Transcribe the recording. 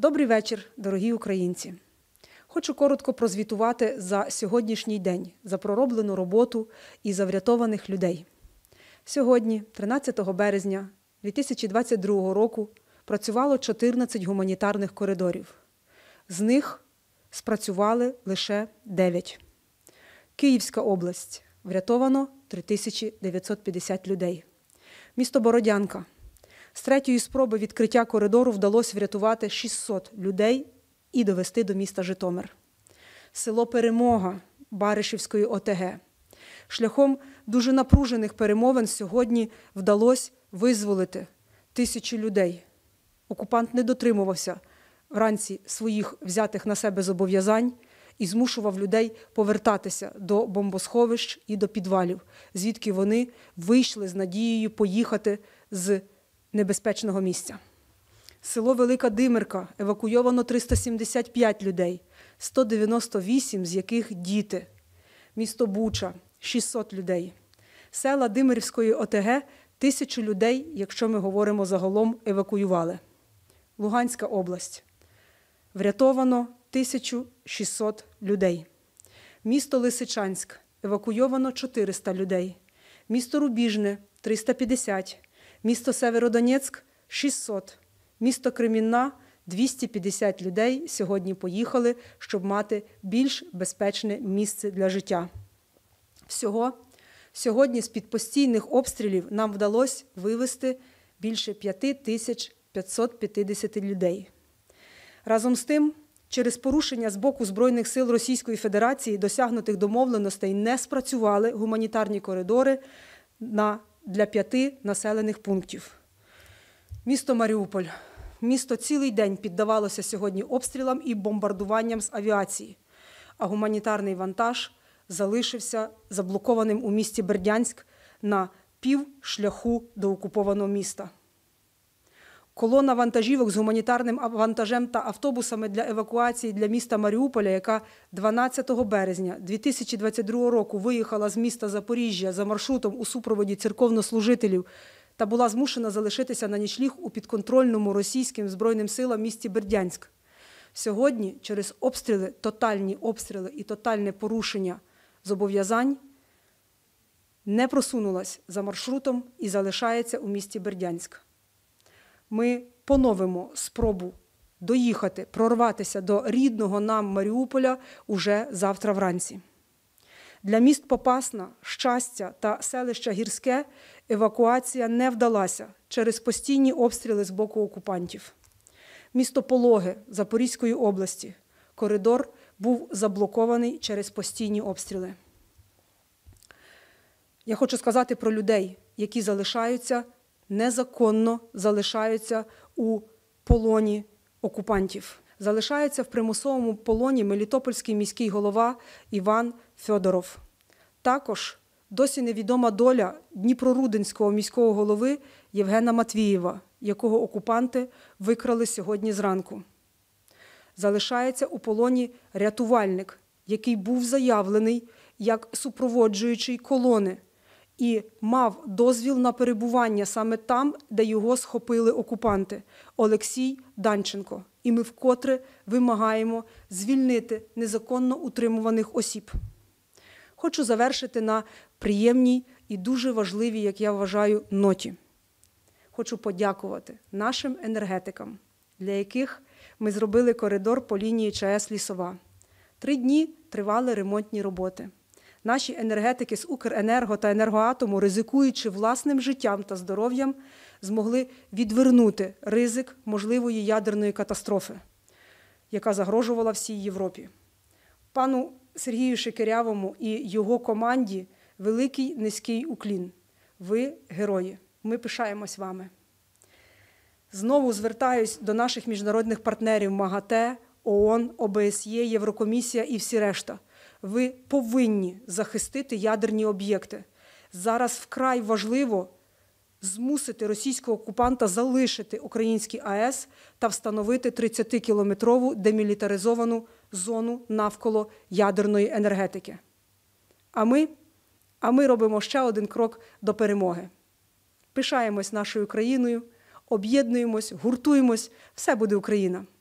Добрий вечір, дорогі українці. Хочу коротко прозвітувати за сьогоднішній день, за пророблену роботу і за врятованих людей. Сьогодні, 13 березня 2022 року, працювало 14 гуманітарних коридорів. З них спрацювали лише 9. Київська область врятовано 3950 людей. Місто Бородянка. З третьої спроби відкриття коридору вдалося врятувати 600 людей і довести до міста Житомир. Село Перемога Баришівської ОТГ. Шляхом дуже напружених перемовин сьогодні вдалося визволити тисячі людей. Окупант не дотримувався вранці своїх взятих на себе зобов'язань і змушував людей повертатися до бомбосховищ і до підвалів, звідки вони вийшли з надією поїхати з небезпечного місця. Село Велика Димирка евакуйовано 375 людей, 198 з яких діти, місто Буча 600 людей. Села Димирівської ОТГ тисячу людей, якщо ми говоримо загалом, евакуювали. Луганська область. Врятовано 1600 людей. Місто Лисичанськ евакуйовано 400 людей. Місто Рубіжне 350 місто Северодонецьк 600, місто Кремінна 250 людей сьогодні поїхали, щоб мати більш безпечне місце для життя. Всього сьогодні з під постійних обстрілів нам вдалося вивезти більше 5550 людей. Разом з тим, через порушення з боку Збройних сил Російської Федерації досягнутих домовленостей не спрацювали гуманітарні коридори на для п'яти населених пунктів. Місто Маріуполь. Місто цілий день піддавалося сьогодні обстрілам і бомбардуванням з авіації, а гуманітарний вантаж залишився заблокованим у місті Бердянськ на пів шляху до окупованого міста колона вантажівок з гуманітарним вантажем та автобусами для евакуації для міста Маріуполя, яка 12 березня 2022 року виїхала з міста Запоріжжя за маршрутом у супроводі церковнослужителів та була змушена залишитися на нічліг у підконтрольному російським збройним силам місті Бердянськ. Сьогодні через обстріли, тотальні обстріли і тотальне порушення зобов'язань не просунулась за маршрутом і залишається у місті Бердянськ ми поновимо спробу доїхати, прорватися до рідного нам Маріуполя уже завтра вранці. Для міст Попасна, щастя та селища Гірське евакуація не вдалася через постійні обстріли з боку окупантів. Місто Пологи Запорізької області, коридор був заблокований через постійні обстріли. Я хочу сказати про людей, які залишаються незаконно залишаються у полоні окупантів. Залишається в примусовому полоні Мелітопольський міський голова Іван Фьодоров. Також досі невідома доля Дніпрорудинського міського голови Євгена Матвієва, якого окупанти викрали сьогодні зранку. Залишається у полоні рятувальник, який був заявлений як супроводжуючий колони і мав дозвіл на перебування саме там, де його схопили окупанти Олексій Данченко. І ми вкотре вимагаємо звільнити незаконно утримуваних осіб. Хочу завершити на приємній і дуже важливій, як я вважаю, ноті. Хочу подякувати нашим енергетикам, для яких ми зробили коридор по лінії ЧАЕС Лісова. Три дні тривали ремонтні роботи. Наші енергетики з Укренерго та енергоатому, ризикуючи власним життям та здоров'ям, змогли відвернути ризик можливої ядерної катастрофи, яка загрожувала всій Європі. Пану Сергію Шекерявому і його команді великий низький уклін. Ви герої. Ми пишаємось вами. Знову звертаюсь до наших міжнародних партнерів МАГАТЕ, ООН, ОБСЄ, Єврокомісія і всі решта. Ви повинні захистити ядерні об'єкти. Зараз вкрай важливо змусити російського окупанта залишити український АЕС та встановити 30-кілометрову демілітаризовану зону навколо ядерної енергетики. А ми, а ми робимо ще один крок до перемоги. Пишаємось нашою країною, об'єднуємось, гуртуємось, все буде Україна.